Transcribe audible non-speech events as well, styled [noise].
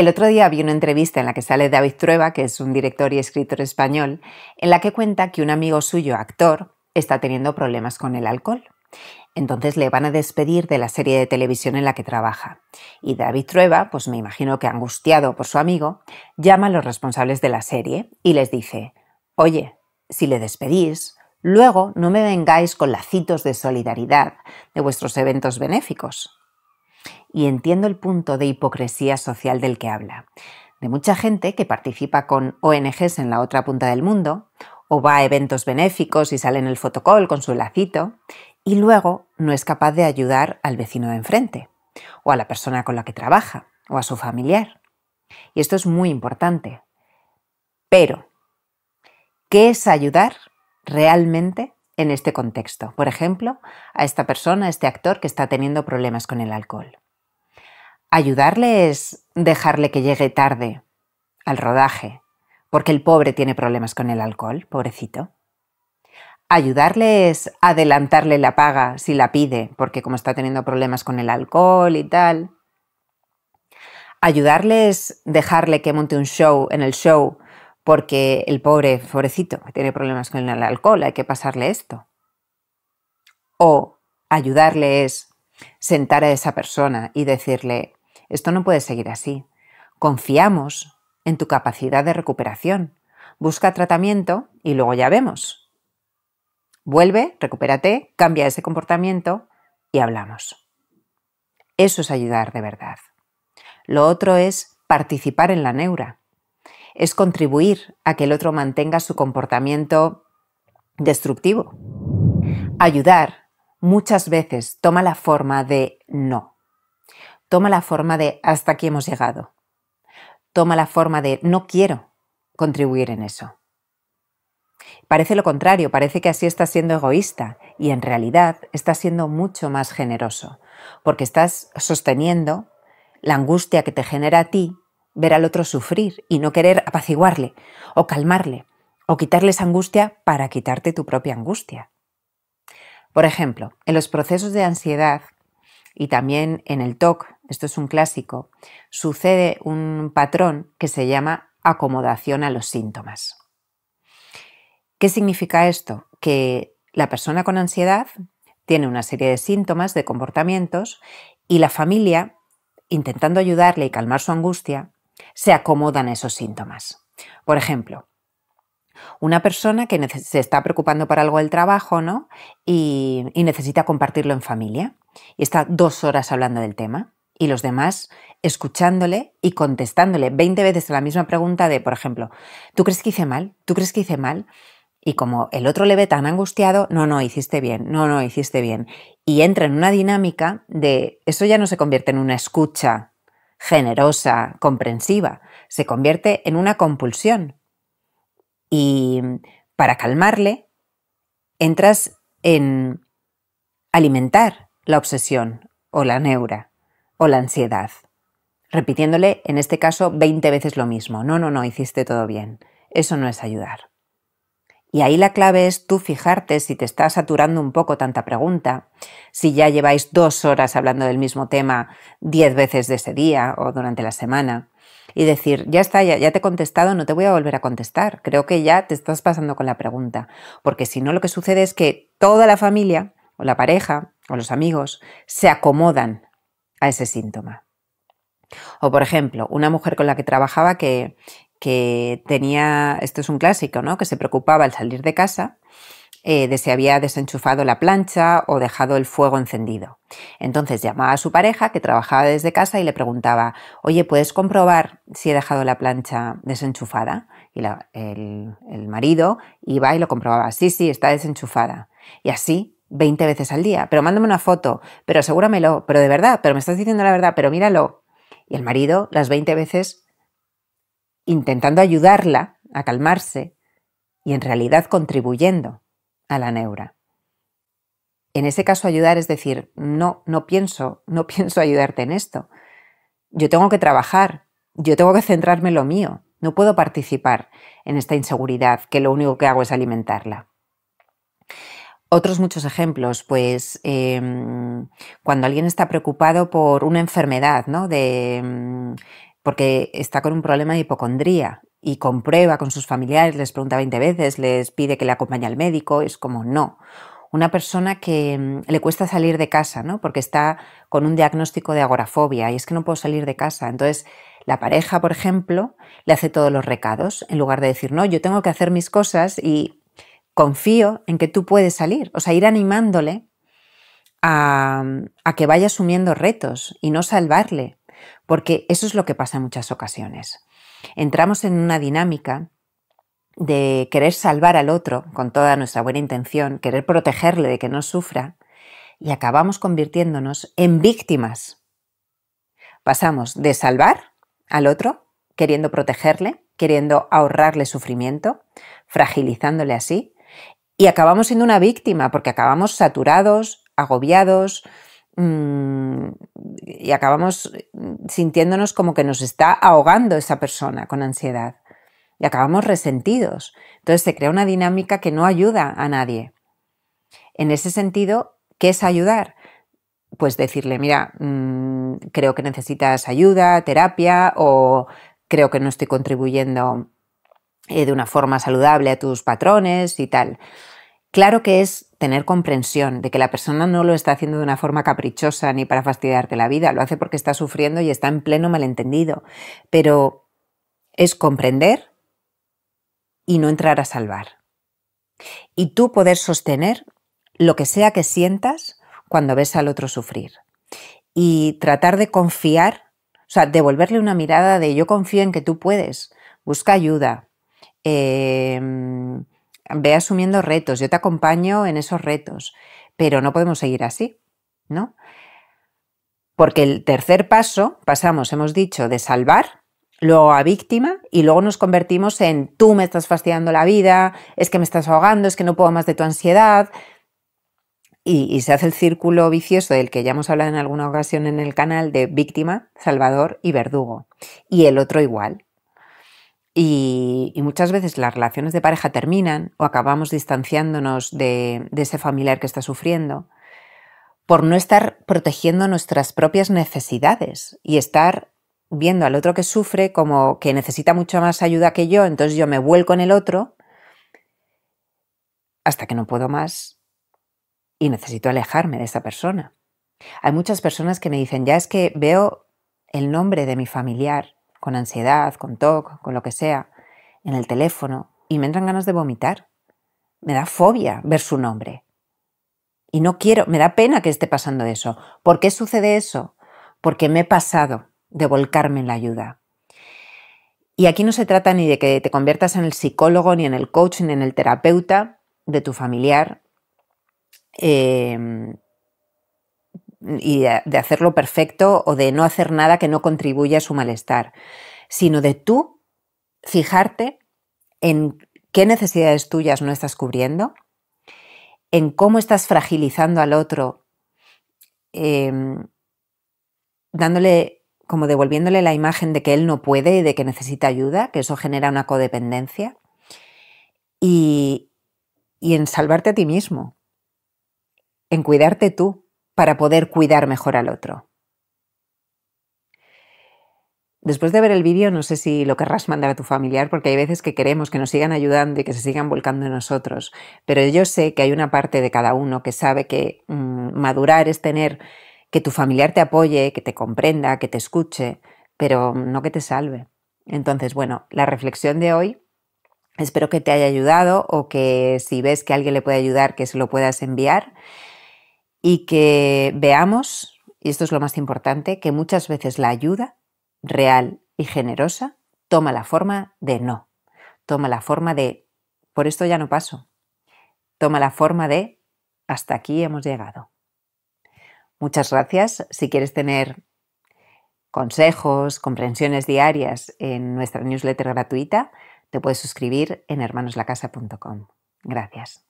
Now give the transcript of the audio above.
El otro día vi una entrevista en la que sale David Trueba, que es un director y escritor español, en la que cuenta que un amigo suyo, actor, está teniendo problemas con el alcohol. Entonces le van a despedir de la serie de televisión en la que trabaja. Y David Trueba, pues me imagino que angustiado por su amigo, llama a los responsables de la serie y les dice, oye, si le despedís, luego no me vengáis con lacitos de solidaridad de vuestros eventos benéficos y entiendo el punto de hipocresía social del que habla. De mucha gente que participa con ONGs en la otra punta del mundo, o va a eventos benéficos y sale en el fotocall con su lacito, y luego no es capaz de ayudar al vecino de enfrente, o a la persona con la que trabaja, o a su familiar. Y esto es muy importante. Pero, ¿qué es ayudar realmente en este contexto? Por ejemplo, a esta persona, a este actor que está teniendo problemas con el alcohol. Ayudarle es dejarle que llegue tarde al rodaje, porque el pobre tiene problemas con el alcohol, pobrecito. Ayudarle es adelantarle la paga si la pide, porque como está teniendo problemas con el alcohol y tal. Ayudarle es dejarle que monte un show en el show, porque el pobre, pobrecito, tiene problemas con el alcohol, hay que pasarle esto. O ayudarle es sentar a esa persona y decirle, esto no puede seguir así. Confiamos en tu capacidad de recuperación. Busca tratamiento y luego ya vemos. Vuelve, recupérate, cambia ese comportamiento y hablamos. Eso es ayudar de verdad. Lo otro es participar en la neura. Es contribuir a que el otro mantenga su comportamiento destructivo. Ayudar muchas veces toma la forma de no toma la forma de hasta aquí hemos llegado. Toma la forma de no quiero contribuir en eso. Parece lo contrario, parece que así estás siendo egoísta y en realidad estás siendo mucho más generoso, porque estás sosteniendo la angustia que te genera a ti ver al otro sufrir y no querer apaciguarle o calmarle o quitarle esa angustia para quitarte tu propia angustia. Por ejemplo, en los procesos de ansiedad y también en el TOC, esto es un clásico, sucede un patrón que se llama acomodación a los síntomas. ¿Qué significa esto? Que la persona con ansiedad tiene una serie de síntomas, de comportamientos, y la familia, intentando ayudarle y calmar su angustia, se acomodan a esos síntomas. Por ejemplo, una persona que se está preocupando por algo del trabajo, ¿no? y necesita compartirlo en familia. Y está dos horas hablando del tema y los demás escuchándole y contestándole 20 veces a la misma pregunta de, por ejemplo, ¿tú crees que hice mal? ¿Tú crees que hice mal? Y como el otro le ve tan angustiado, no, no, hiciste bien, no, no, hiciste bien. Y entra en una dinámica de, eso ya no se convierte en una escucha generosa, comprensiva, se convierte en una compulsión. Y para calmarle, entras en alimentar la obsesión o la neura o la ansiedad, repitiéndole en este caso 20 veces lo mismo. No, no, no, hiciste todo bien. Eso no es ayudar. Y ahí la clave es tú fijarte si te está saturando un poco tanta pregunta, si ya lleváis dos horas hablando del mismo tema diez veces de ese día o durante la semana, y decir, ya está, ya, ya, te he contestado, no te voy a volver a contestar, creo que ya te estás pasando con la pregunta, porque si no lo que sucede es que toda la familia o la pareja o los amigos se acomodan a ese síntoma. O por ejemplo, una mujer con la que trabajaba que, que tenía, esto es un clásico, ¿no? que se preocupaba al salir de casa eh, de si había desenchufado la plancha o dejado el fuego encendido. Entonces llamaba a su pareja que trabajaba desde casa y le preguntaba, oye, ¿puedes comprobar si he dejado la plancha desenchufada? Y el, el marido iba y lo comprobaba, sí, sí, está desenchufada. Y así 20 veces al día, pero mándame una foto, pero asegúramelo, pero de verdad, pero me estás diciendo la verdad, pero míralo. Y el marido las 20 veces intentando ayudarla a calmarse y en realidad contribuyendo a la neura. En ese caso ayudar es decir, no, no pienso, no [laughs] pienso ayudarte en esto. Yo tengo que trabajar, yo tengo que centrarme en lo mío, no puedo participar en esta inseguridad que lo único que hago es alimentarla. Otros muchos ejemplos, pues em, cuando alguien está preocupado por una enfermedad, ¿no? De, em, porque está con un problema de hipocondría y comprueba con sus familiares, les pregunta 20 veces, les pide que le acompañe al médico, es como no. Una persona que em, le cuesta salir de casa, ¿no? Porque está con un diagnóstico de agorafobia y es que no puedo salir de casa. Entonces, la pareja, por ejemplo, le hace todos los recados en lugar de decir, no, yo tengo que hacer mis cosas y confío en que tú puedes salir, o sea, ir animándole a, que vaya asumiendo retos y no salvarle, porque eso es lo que pasa en muchas ocasiones. Entramos en una dinámica de querer salvar al otro con toda nuestra buena intención, querer protegerle de que no sufra, y acabamos convirtiéndonos en víctimas. Pasamos de salvar al otro, queriendo protegerle, queriendo ahorrarle sufrimiento, fragilizándole así, y acabamos siendo una víctima porque acabamos saturados, agobiados mm, y acabamos sintiéndonos como que nos está ahogando esa persona con ansiedad. Y acabamos resentidos. Entonces se crea una dinámica que no ayuda a nadie. En ese sentido, ¿qué es ayudar? Pues decirle, mira, mm, creo que necesitas ayuda, terapia o creo que no estoy contribuyendo eh, de una forma saludable a tus patrones y tal. Claro que es tener comprensión de que la persona no lo está haciendo de una forma caprichosa ni para fastidiarte la vida, lo hace porque está sufriendo y está en pleno malentendido, pero es comprender y no entrar a salvar. Y tú poder sostener lo que sea que sientas cuando ves al otro sufrir. Y tratar de confiar, o sea, devolverle una mirada de yo confío en que tú puedes, busca ayuda. Eh, ve asumiendo retos, yo te acompaño en esos retos, pero no podemos seguir así, ¿no? Porque el tercer paso, pasamos, hemos dicho, de salvar, luego a víctima y luego nos convertimos en tú me estás fastidiando la vida, es que me estás ahogando, es que no puedo más de tu ansiedad. Y, y se hace el círculo vicioso del que ya hemos hablado en alguna ocasión en el canal de víctima, salvador y verdugo. Y el otro igual, y, muchas veces las relaciones de pareja terminan o acabamos distanciándonos de, de ese familiar que está sufriendo por no estar protegiendo nuestras propias necesidades y estar viendo al otro que sufre como que necesita mucho más ayuda que yo, entonces yo me vuelco en el otro hasta que no puedo más y necesito alejarme de esa persona. Hay muchas personas que me dicen, ya es que veo el nombre de mi familiar con ansiedad, con TOC, con lo que sea, en el teléfono y me entran ganas de vomitar. Me da fobia ver su nombre. Y no quiero, me da pena que esté pasando eso. ¿Por qué sucede eso? Porque me he pasado de volcarme en la ayuda. Y aquí no se trata ni de que te conviertas en el psicólogo, ni en el coach, ni en el terapeuta de tu familiar. Eh, y de hacerlo perfecto o de no hacer nada que no contribuya a su malestar, sino de tú fijarte en qué necesidades tuyas no estás cubriendo, en cómo estás fragilizando al otro, em, dándole, como devolviéndole la imagen de que él no puede y de que necesita ayuda, que eso genera una codependencia, y, y en salvarte a ti mismo, en cuidarte tú, para poder cuidar mejor al otro. Después de ver el vídeo, no sé si lo querrás mandar a tu familiar, porque hay veces que queremos que nos sigan ayudando y que se sigan volcando en nosotros, pero yo sé que hay una parte de cada uno que sabe que mm, madurar es tener que tu familiar te apoye, que te comprenda, que te escuche, pero no que te salve. Entonces, bueno, la reflexión de hoy espero que te haya ayudado o que si ves que alguien le puede ayudar, que se lo puedas enviar y que veamos, y esto es lo más importante, que muchas veces la ayuda real y generosa toma la forma de no, toma la forma de por esto ya no paso, toma la forma de hasta aquí hemos llegado. Muchas gracias. Si quieres tener consejos, comprensiones diarias en nuestra newsletter gratuita, te puedes suscribir en hermanoslacasa.com. Gracias.